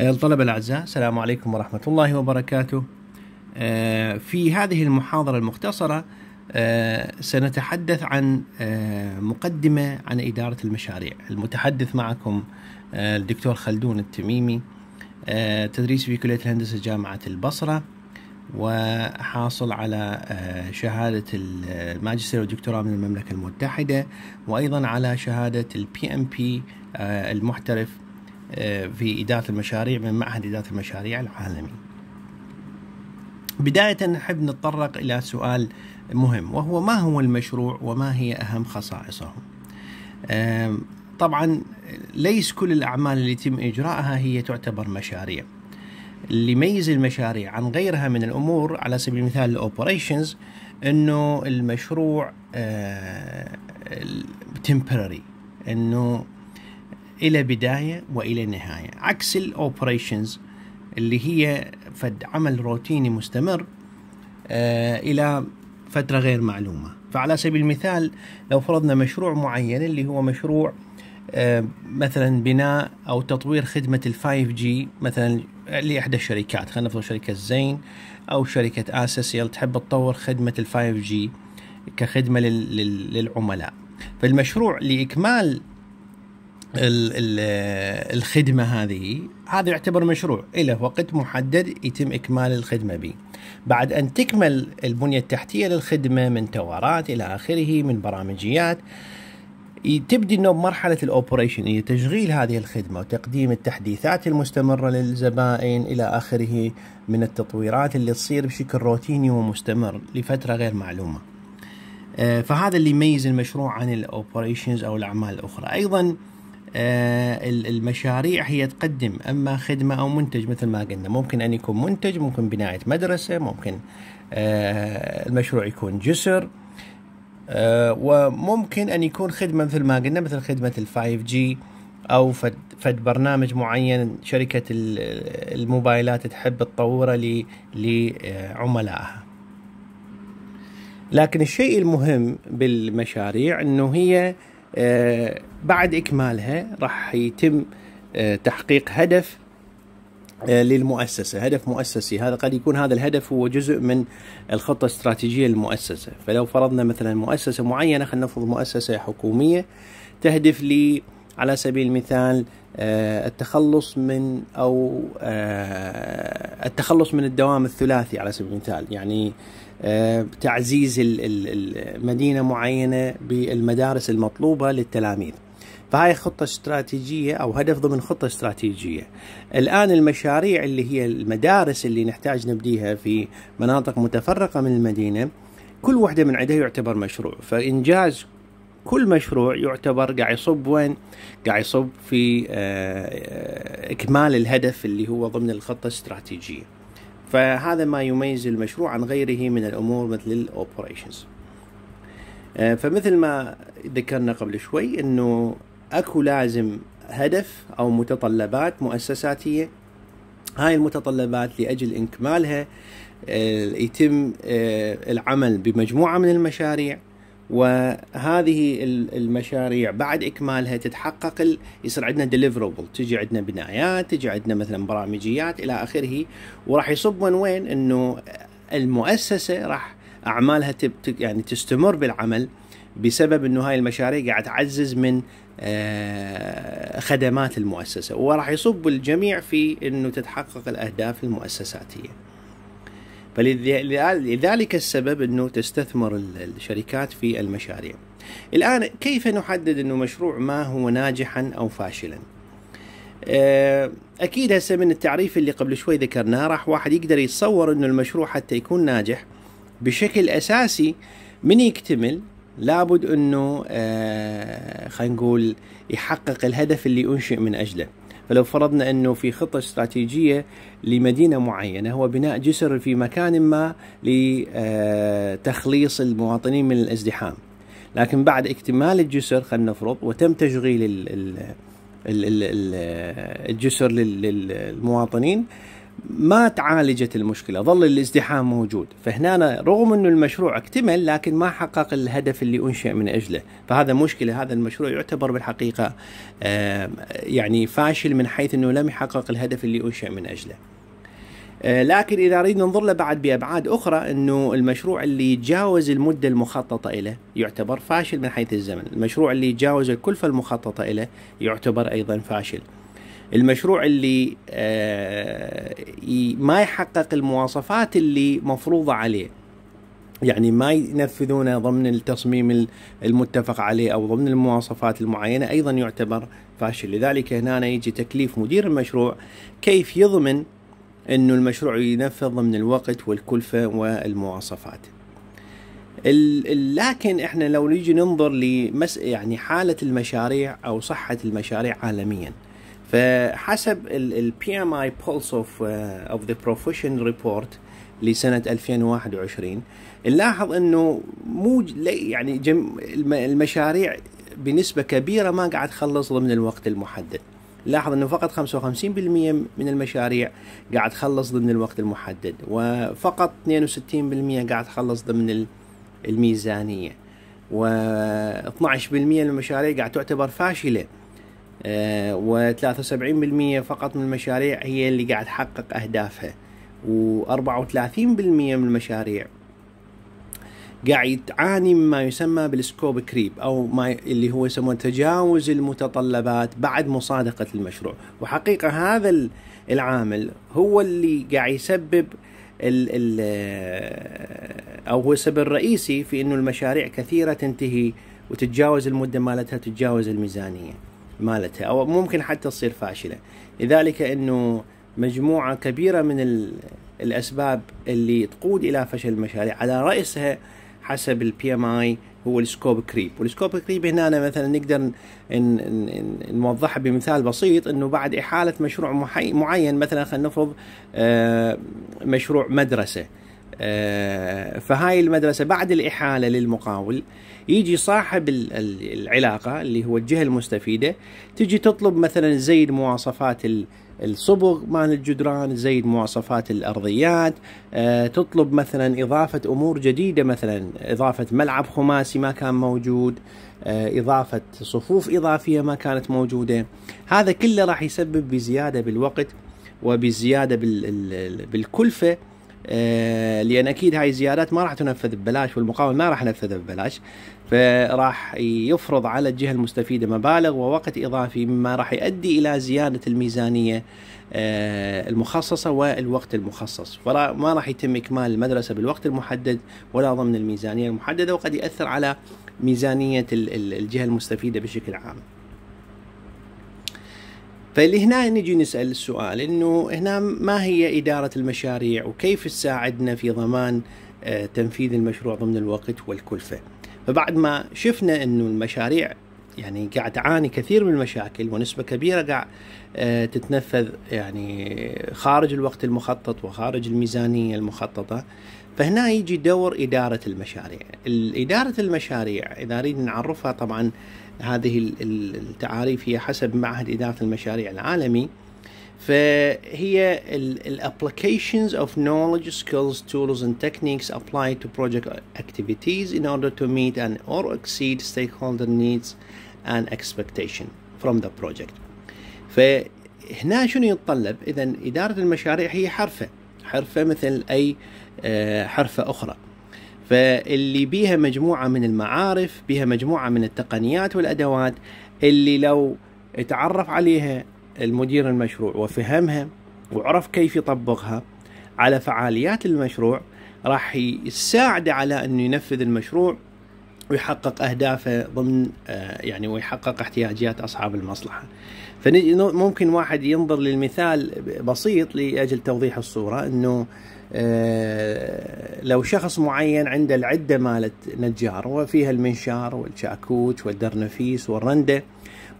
آه، الطلبة الأعزاء السلام عليكم ورحمة الله وبركاته آه، في هذه المحاضرة المختصرة آه، سنتحدث عن مقدمة عن إدارة المشاريع المتحدث معكم الدكتور خلدون التميمي تدريس في كلية الهندسة جامعة البصرة وحاصل على شهادة الماجستير والدكتوراه من المملكة المتحدة وأيضا على شهادة البي ام بي المحترف آه، في إدارة المشاريع من معهد إدارة المشاريع العالمي بداية نحب نتطرق إلى سؤال مهم وهو ما هو المشروع وما هي أهم خصائصه طبعا ليس كل الأعمال اللي يتم إجراءها هي تعتبر مشاريع اللي يميز المشاريع عن غيرها من الأمور على سبيل المثال الأوبريشنز أنه المشروع تمبرري آه، أنه الى بدايه والى نهايه عكس الاوبريشنز اللي هي فد عمل روتيني مستمر آه، الى فتره غير معلومه فعلى سبيل المثال لو فرضنا مشروع معين اللي هو مشروع آه، مثلا بناء او تطوير خدمه الفايف جي مثلا لاحدى الشركات خلينا نفرض شركه زين او شركه اساسيال تحب تطور خدمه الفايف جي كخدمه للعملاء فالمشروع لاكمال الخدمة هذه هذا يعتبر مشروع إلى وقت محدد يتم إكمال الخدمة به بعد أن تكمل البنية التحتية للخدمة من توارات إلى آخره من برامجيات تبدي انه بمرحله الاوبريشن هي تشغيل هذه الخدمه وتقديم التحديثات المستمره للزبائن الى اخره من التطويرات اللي تصير بشكل روتيني ومستمر لفتره غير معلومه. آه، فهذا اللي يميز المشروع عن الاوبريشنز او الاعمال الاخرى، ايضا آه، المشاريع هي تقدم اما خدمه او منتج مثل ما قلنا ممكن ان يكون منتج ممكن بنايه مدرسه ممكن آه، المشروع يكون جسر آه، وممكن ان يكون خدمه مثل ما قلنا مثل خدمه الفايف جي او فد, فد برنامج معين شركه الموبايلات تحب تطوره لعملائها لكن الشيء المهم بالمشاريع انه هي آه، بعد إكمالها راح يتم آه، تحقيق هدف آه، للمؤسسة هدف مؤسسي هذا قد يكون هذا الهدف هو جزء من الخطة الاستراتيجية للمؤسسة فلو فرضنا مثلا مؤسسة معينة خلينا نفرض مؤسسة حكومية تهدف لي على سبيل المثال التخلص من أو التخلص من الدوام الثلاثي على سبيل المثال يعني آه، تعزيز المدينة معينة بالمدارس المطلوبة للتلاميذ فهاي خطة استراتيجية أو هدف ضمن خطة استراتيجية الآن المشاريع اللي هي المدارس اللي نحتاج نبديها في مناطق متفرقة من المدينة كل واحدة من عندها يعتبر مشروع فإنجاز كل مشروع يعتبر قاعد يصب وين؟ قاعد يصب في آه، آه، إكمال الهدف اللي هو ضمن الخطة الاستراتيجية فهذا ما يميز المشروع عن غيره من الأمور مثل الأوبريشنز آه، فمثل ما ذكرنا قبل شوي أنه أكو لازم هدف أو متطلبات مؤسساتية هاي المتطلبات لأجل إكمالها آه، يتم آه، العمل بمجموعة من المشاريع وهذه المشاريع بعد اكمالها تتحقق يصير عندنا ديليفربل تجي عندنا بنايات تجي عندنا مثلا برامجيات الى اخره وراح يصب من وين انه المؤسسه راح اعمالها يعني تستمر بالعمل بسبب انه هاي المشاريع قاعد تعزز من آه، خدمات المؤسسه وراح يصب الجميع في انه تتحقق الاهداف المؤسساتيه فلذلك السبب انه تستثمر الشركات في المشاريع. الان كيف نحدد انه مشروع ما هو ناجحا او فاشلا؟ آه، اكيد هسه من التعريف اللي قبل شوي ذكرناه راح واحد يقدر يتصور انه المشروع حتى يكون ناجح بشكل اساسي من يكتمل لابد انه آه، خلينا نقول يحقق الهدف اللي انشئ من اجله. فلو فرضنا أنه في خطة استراتيجية لمدينة معينة هو بناء جسر في مكان ما لتخليص آه، المواطنين من الازدحام لكن بعد اكتمال الجسر خلينا نفرض وتم تشغيل الجسر للمواطنين ما تعالجت المشكلة ظل الازدحام موجود فهنا رغم أنه المشروع اكتمل لكن ما حقق الهدف اللي أنشئ من أجله فهذا مشكلة هذا المشروع يعتبر بالحقيقة يعني فاشل من حيث أنه لم يحقق الهدف اللي أنشئ من أجله آه، لكن اذا أريد ننظر له بعد بابعاد اخرى انه المشروع اللي يتجاوز المده المخططه له يعتبر فاشل من حيث الزمن، المشروع اللي يتجاوز الكلفه المخططه له يعتبر ايضا فاشل. المشروع اللي آه، ما يحقق المواصفات اللي مفروضة عليه يعني ما ينفذونه ضمن التصميم المتفق عليه او ضمن المواصفات المعينه ايضا يعتبر فاشل، لذلك هنا يجي تكليف مدير المشروع كيف يضمن انه المشروع ينفذ ضمن الوقت والكلفه والمواصفات. لكن احنا لو نيجي ننظر لمس يعني حاله المشاريع او صحه المشاريع عالميا. فحسب البي ام اي بولس اوف اوف ذا بروفيشن ريبورت لسنه 2021 نلاحظ انه مو يعني جم المشاريع بنسبه كبيره ما قاعد تخلص ضمن الوقت المحدد لاحظ انه فقط 55% من المشاريع قاعد تخلص ضمن الوقت المحدد وفقط 62% قاعد تخلص ضمن الميزانيه و 12% من المشاريع قاعد تعتبر فاشله آه، و73% فقط من المشاريع هي اللي قاعد تحقق أهدافها و34% من المشاريع قاعد تعاني مما يسمى بالسكوب كريب او ما اللي هو يسمونه تجاوز المتطلبات بعد مصادقه المشروع، وحقيقه هذا العامل هو اللي قاعد يسبب الـ الـ آه، او هو السبب الرئيسي في انه المشاريع كثيره تنتهي وتتجاوز المده مالتها تتجاوز الميزانيه. مالتها او ممكن حتى تصير فاشله لذلك انه مجموعه كبيره من الاسباب اللي تقود الى فشل المشاريع على راسها حسب البي ام اي هو السكوب كريب والسكوب كريب هنا أنا مثلا نقدر نوضحها بمثال بسيط انه بعد احاله مشروع معين مثلا خلينا نفرض آه، مشروع مدرسه آه، فهاي المدرسه بعد الاحاله للمقاول يجي صاحب العلاقة اللي هو الجهة المستفيدة تجي تطلب مثلا زيد مواصفات الصبغ مال الجدران زيد مواصفات الأرضيات آه، تطلب مثلا إضافة أمور جديدة مثلا إضافة ملعب خماسي ما كان موجود آه، إضافة صفوف إضافية ما كانت موجودة هذا كله راح يسبب بزيادة بالوقت وبزيادة بالكلفة آه، لان اكيد هاي الزيادات ما راح تنفذ ببلاش والمقاول ما راح ينفذها ببلاش فراح يفرض على الجهه المستفيده مبالغ ووقت اضافي مما راح يؤدي الى زياده الميزانيه آه، المخصصه والوقت المخصص فما راح يتم اكمال المدرسه بالوقت المحدد ولا ضمن الميزانيه المحدده وقد ياثر على ميزانيه الجهه المستفيده بشكل عام. فلهنا نجي نسأل السؤال أنه هنا ما هي إدارة المشاريع وكيف تساعدنا في ضمان آه، تنفيذ المشروع ضمن الوقت والكلفة فبعد ما شفنا أنه المشاريع يعني قاعد تعاني كثير من المشاكل ونسبة كبيرة قاعد آه، تتنفذ يعني خارج الوقت المخطط وخارج الميزانية المخططة فهنا يجي دور إدارة المشاريع إدارة المشاريع إذا نريد نعرفها طبعا هذه التعاريف هي حسب معهد إدارة المشاريع العالمي فهي الـ applications of knowledge, skills, tools and techniques applied to project activities in order to meet and or exceed stakeholder needs and expectation from the project. فهنا شنو يتطلب؟ إذا إدارة المشاريع هي حرفة حرفة مثل أي آه، حرفة أخرى فاللي بيها مجموعة من المعارف بيها مجموعة من التقنيات والأدوات اللي لو اتعرف عليها المدير المشروع وفهمها وعرف كيف يطبقها على فعاليات المشروع راح يساعده على انه ينفذ المشروع ويحقق اهدافه ضمن آه، يعني ويحقق احتياجات اصحاب المصلحه. فممكن واحد ينظر للمثال بسيط لاجل توضيح الصوره انه آه، لو شخص معين عنده العده مالت نجار وفيها المنشار والشاكوت والدرنفيس والرنده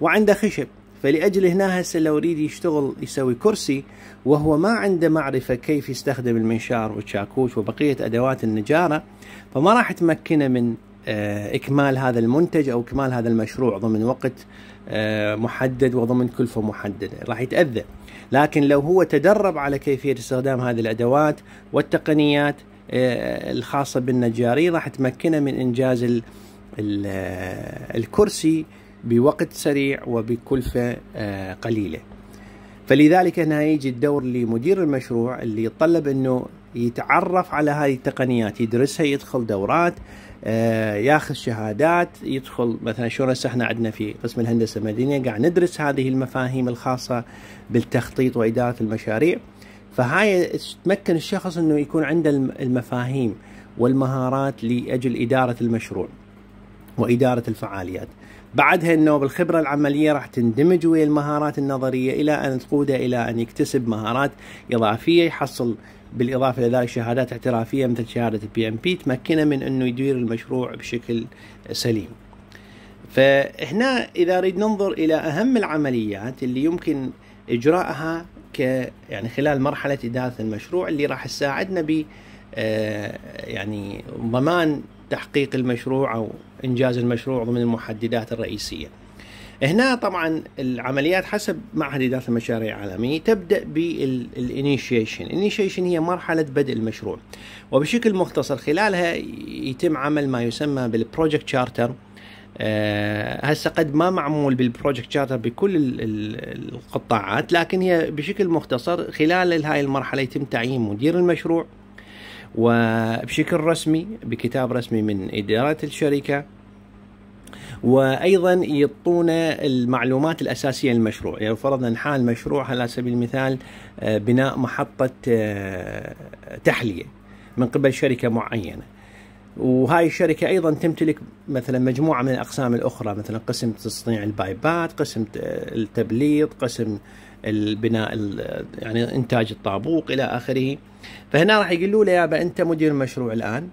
وعنده خشب فلاجل هنا هسه لو يريد يشتغل يسوي كرسي وهو ما عنده معرفه كيف يستخدم المنشار والشاكوش وبقيه ادوات النجاره فما راح تمكنه من آه، اكمال هذا المنتج او اكمال هذا المشروع ضمن وقت آه، محدد وضمن كلفه محدده راح يتاذى لكن لو هو تدرب على كيفيه استخدام هذه الادوات والتقنيات آه، الخاصه بالنجارين راح تمكنه من انجاز الكرسي بوقت سريع وبكلفه قليله فلذلك هنا يجي الدور لمدير المشروع اللي يتطلب انه يتعرف على هذه التقنيات يدرسها يدخل دورات آه، ياخذ شهادات يدخل مثلا شو احنا عندنا في قسم الهندسه المدنيه قاعد ندرس هذه المفاهيم الخاصه بالتخطيط واداره المشاريع فهاي تمكن الشخص انه يكون عنده المفاهيم والمهارات لاجل اداره المشروع واداره الفعاليات. بعدها انه بالخبره العمليه راح تندمج ويا المهارات النظريه الى ان تقوده الى ان يكتسب مهارات اضافيه يحصل بالاضافه الى ذلك شهادات اعترافيه مثل شهاده البي ام بي تمكنه من انه يدير المشروع بشكل سليم. فهنا اذا نريد ننظر الى اهم العمليات اللي يمكن اجراءها ك يعني خلال مرحله اداره المشروع اللي راح تساعدنا ب آه، يعني ضمان تحقيق المشروع او انجاز المشروع ضمن المحددات الرئيسيه. هنا طبعا العمليات حسب معهد إدارة المشاريع العالمي تبدأ بالإنيشيشن الإنيشيشن هي مرحلة بدء المشروع وبشكل مختصر خلالها يتم عمل ما يسمى بالبروجكت شارتر آه، هسه قد ما معمول بالبروجكت شارتر بكل القطاعات لكن هي بشكل مختصر خلال هاي المرحله يتم تعيين مدير المشروع وبشكل رسمي بكتاب رسمي من اداره الشركه وايضا يعطونا المعلومات الاساسيه للمشروع يعني فرضنا حال مشروع على سبيل المثال آه، بناء محطه آه، تحليه من قبل شركه معينه وهاي الشركة أيضا تمتلك مثلا مجموعة من الأقسام الأخرى مثلا قسم تصنيع البايبات قسم التبليط قسم البناء يعني إنتاج الطابوق إلى آخره فهنا راح يقولوا له يابا أنت مدير المشروع الآن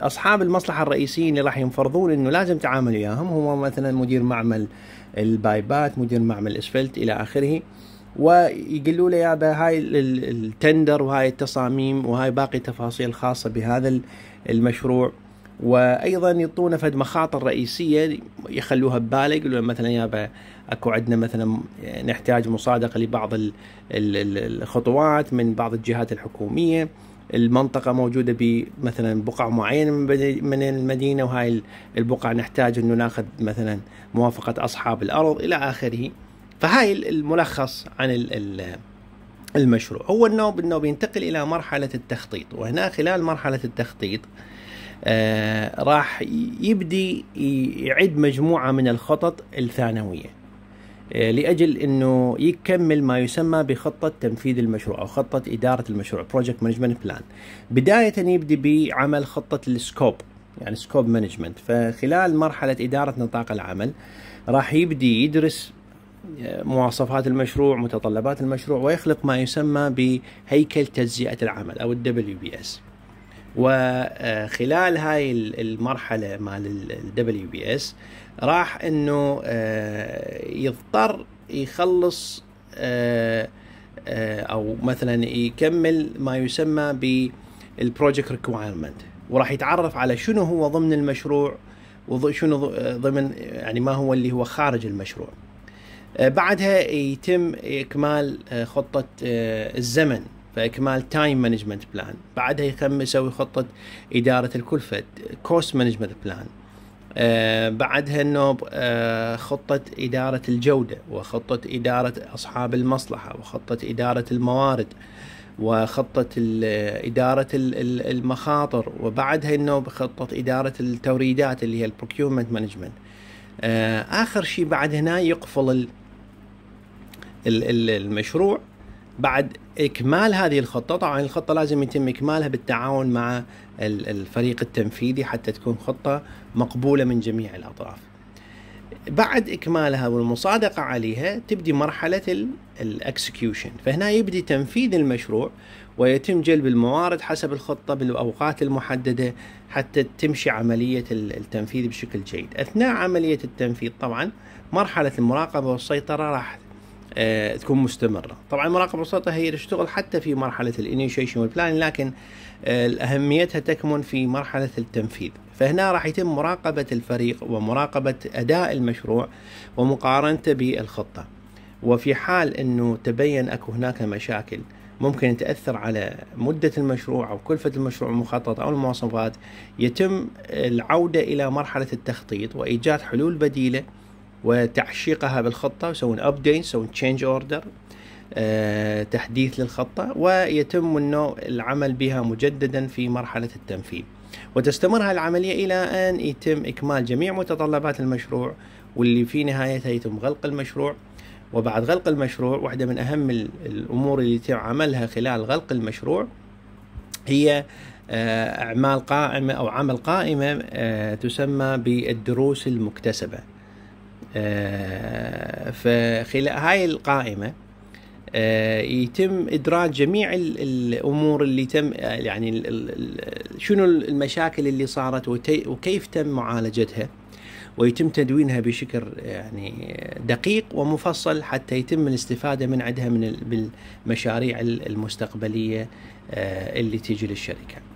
اصحاب المصلحه الرئيسيين اللي راح ينفرضون انه لازم تعامل وياهم هم مثلا مدير معمل البايبات مدير معمل الاسفلت الى اخره ويقولوا له يابا هاي التندر وهاي التصاميم وهاي باقي تفاصيل خاصه بهذا المشروع وايضا يعطونا فد مخاطر رئيسيه يخلوها بباله يقولوا مثلا يابا اكو عندنا مثلا نحتاج مصادقه لبعض الخطوات من بعض الجهات الحكوميه المنطقة موجودة بمثلا بقع معينة من المدينة وهاي البقع نحتاج أنه ناخذ مثلا موافقة أصحاب الأرض إلى آخره فهاي الملخص عن المشروع هو النوب انه بينتقل إلى مرحلة التخطيط وهنا خلال مرحلة التخطيط آه، راح يبدي يعد مجموعة من الخطط الثانوية آه، لاجل انه يكمل ما يسمى بخطه تنفيذ المشروع او خطه اداره المشروع بروجكت مانجمنت بلان بدايه يبدي بعمل خطه السكوب يعني سكوب مانجمنت فخلال مرحله اداره نطاق العمل راح يبدي يدرس آه، مواصفات المشروع متطلبات المشروع ويخلق ما يسمى بهيكل تجزئه العمل او الدبليو بي اس وخلال هاي المرحله مال الدبليو بي اس راح انه آه، يضطر يخلص آه، آه، او مثلا يكمل ما يسمى بالبروجكت ريكوايرمنت وراح يتعرف على شنو هو ضمن المشروع وشنو ضمن يعني ما هو اللي هو خارج المشروع بعدها يتم اكمال خطه الزمن فاكمال تايم مانجمنت بلان بعدها يكمل يسوي خطه اداره الكلفه كوست مانجمنت بلان بعدها انه آه خطه اداره الجوده وخطه اداره اصحاب المصلحه وخطه اداره الموارد وخطه اداره المخاطر وبعدها انه بخطه اداره التوريدات اللي هي البروكيومنت آه، مانجمنت اخر شيء بعد هنا يقفل المشروع بعد اكمال هذه الخطه طبعا الخطه لازم يتم اكمالها بالتعاون مع الفريق التنفيذي حتى تكون خطه مقبوله من جميع الاطراف بعد اكمالها والمصادقه عليها تبدي مرحله الاكسكيوشن فهنا يبدي تنفيذ المشروع ويتم جلب الموارد حسب الخطه بالاوقات المحدده حتى تمشي عمليه التنفيذ بشكل جيد اثناء عمليه التنفيذ طبعا مرحله المراقبه والسيطره راح آه تكون مستمره طبعا المراقبه الوسطى هي تشتغل حتى في مرحله الانيشيشن والبلان لكن آه اهميتها تكمن في مرحله التنفيذ فهنا راح يتم مراقبه الفريق ومراقبه اداء المشروع ومقارنته بالخطه وفي حال انه تبين اكو هناك مشاكل ممكن تأثر على مدة المشروع أو كلفة المشروع المخطط أو المواصفات يتم العودة إلى مرحلة التخطيط وإيجاد حلول بديلة وتعشيقها بالخطة يسوون ابديت يسوون تشينج اوردر آه، تحديث للخطة ويتم انه العمل بها مجددا في مرحلة التنفيذ وتستمر هذه العملية إلى أن يتم إكمال جميع متطلبات المشروع واللي في نهايتها يتم غلق المشروع وبعد غلق المشروع واحدة من أهم الأمور اللي يتم عملها خلال غلق المشروع هي آه، أعمال قائمة أو عمل قائمة آه، تسمى بالدروس المكتسبة آه، فخلال هاي القائمة آه، يتم إدراج جميع الأمور اللي تم يعني شنو المشاكل اللي صارت وكيف تم معالجتها ويتم تدوينها بشكل يعني دقيق ومفصل حتى يتم الاستفادة من عندها من المشاريع المستقبلية آه، اللي تيجي للشركة.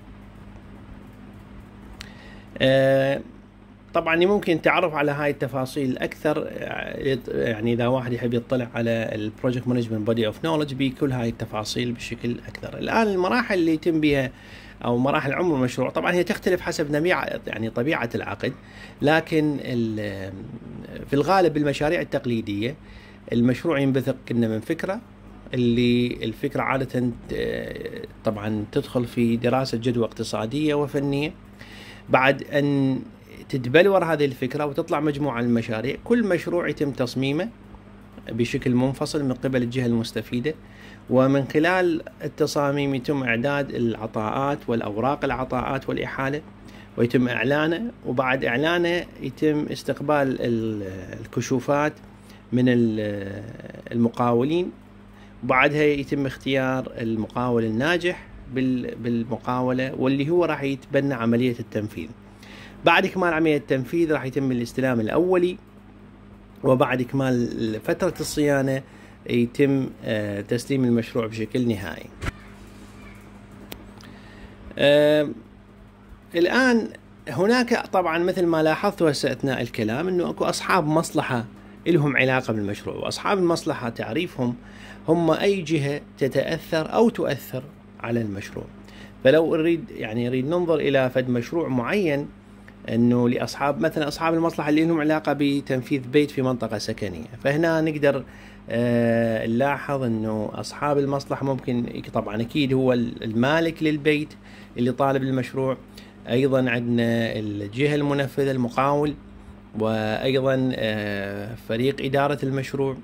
طبعا ممكن التعرف على هاي التفاصيل اكثر يعني اذا واحد يحب يطلع على البروجكت مانجمنت بودي اوف نولج بكل هاي التفاصيل بشكل اكثر الان المراحل اللي يتم بها او مراحل عمر المشروع طبعا هي تختلف حسب نميع يعني طبيعه العقد لكن في الغالب المشاريع التقليديه المشروع ينبثق كنا من فكره اللي الفكره عاده طبعا تدخل في دراسه جدوى اقتصاديه وفنيه بعد ان تتبلور هذه الفكرة وتطلع مجموعة من المشاريع كل مشروع يتم تصميمه بشكل منفصل من قبل الجهة المستفيدة ومن خلال التصاميم يتم إعداد العطاءات والأوراق العطاءات والإحالة ويتم إعلانه وبعد إعلانه يتم استقبال الكشوفات من المقاولين وبعدها يتم اختيار المقاول الناجح بالمقاولة واللي هو راح يتبنى عملية التنفيذ بعد إكمال عملية التنفيذ راح يتم الاستلام الأولي وبعد إكمال فترة الصيانة يتم آه، تسليم المشروع بشكل نهائي آه، الآن هناك طبعا مثل ما لاحظت هسه أثناء الكلام أنه أكو أصحاب مصلحة لهم علاقة بالمشروع وأصحاب المصلحة تعريفهم هم أي جهة تتأثر أو تؤثر على المشروع فلو نريد يعني نريد ننظر إلى فد مشروع معين انه لاصحاب مثلا اصحاب المصلحه اللي لهم علاقه بتنفيذ بيت في منطقه سكنيه فهنا نقدر آه، نلاحظ انه اصحاب المصلحه ممكن طبعا اكيد هو المالك للبيت اللي طالب المشروع ايضا عندنا الجهه المنفذه المقاول وايضا آه، فريق اداره المشروع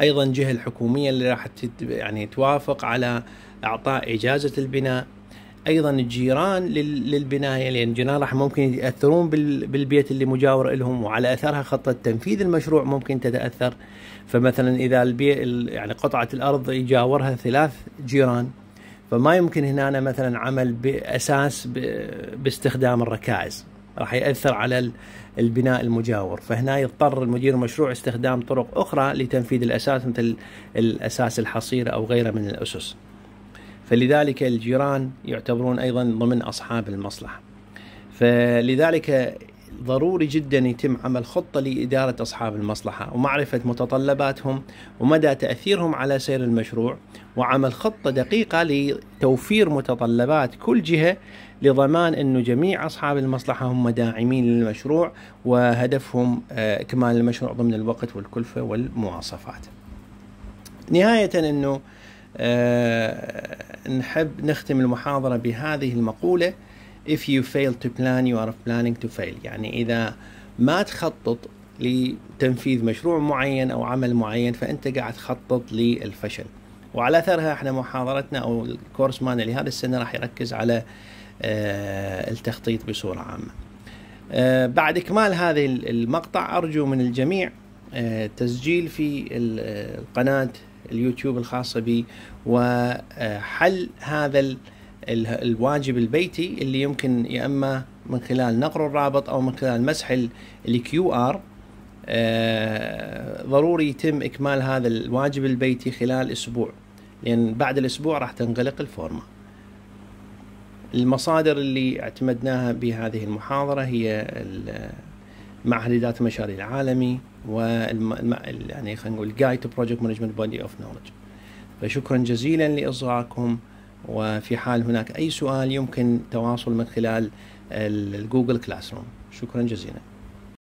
ايضا الجهه الحكوميه اللي راح يعني توافق على اعطاء اجازه البناء ايضا الجيران للبنايه لان الجيران راح ممكن ياثرون بالبيت اللي مجاور لهم وعلى اثرها خطه تنفيذ المشروع ممكن تتاثر فمثلا اذا البيت يعني قطعه الارض يجاورها ثلاث جيران فما يمكن هنا مثلا عمل باساس باستخدام الركائز راح ياثر على البناء المجاور فهنا يضطر المدير المشروع استخدام طرق اخرى لتنفيذ الاساس مثل الاساس الحصير او غيره من الاسس فلذلك الجيران يعتبرون أيضا ضمن أصحاب المصلحة فلذلك ضروري جدا يتم عمل خطة لإدارة أصحاب المصلحة ومعرفة متطلباتهم ومدى تأثيرهم على سير المشروع وعمل خطة دقيقة لتوفير متطلبات كل جهة لضمان أنه جميع أصحاب المصلحة هم داعمين للمشروع وهدفهم آه، إكمال المشروع ضمن الوقت والكلفة والمواصفات نهاية أنه آه، نحب نختم المحاضرة بهذه المقولة If you fail to plan you are planning to fail يعني إذا ما تخطط لتنفيذ مشروع معين أو عمل معين فأنت قاعد تخطط للفشل وعلى أثرها احنا محاضرتنا أو الكورس مالنا لهذا السنة راح يركز على آه، التخطيط بصورة عامة آه، بعد إكمال هذا المقطع أرجو من الجميع تسجيل في القناة اليوتيوب الخاصة بي وحل هذا الواجب البيتي اللي يمكن يا اما من خلال نقر الرابط او من خلال مسح الكيو ار آه، ضروري يتم اكمال هذا الواجب البيتي خلال اسبوع لان بعد الاسبوع راح تنغلق الفورمه المصادر اللي اعتمدناها بهذه المحاضره هي معهد اداره المشاريع العالمي والم... يعني خلينا نقول جايد تو بروجكت مانجمنت بودي اوف نولج فشكرا جزيلا لاصغائكم وفي حال هناك اي سؤال يمكن تواصل من خلال الجوجل كلاس روم شكرا جزيلا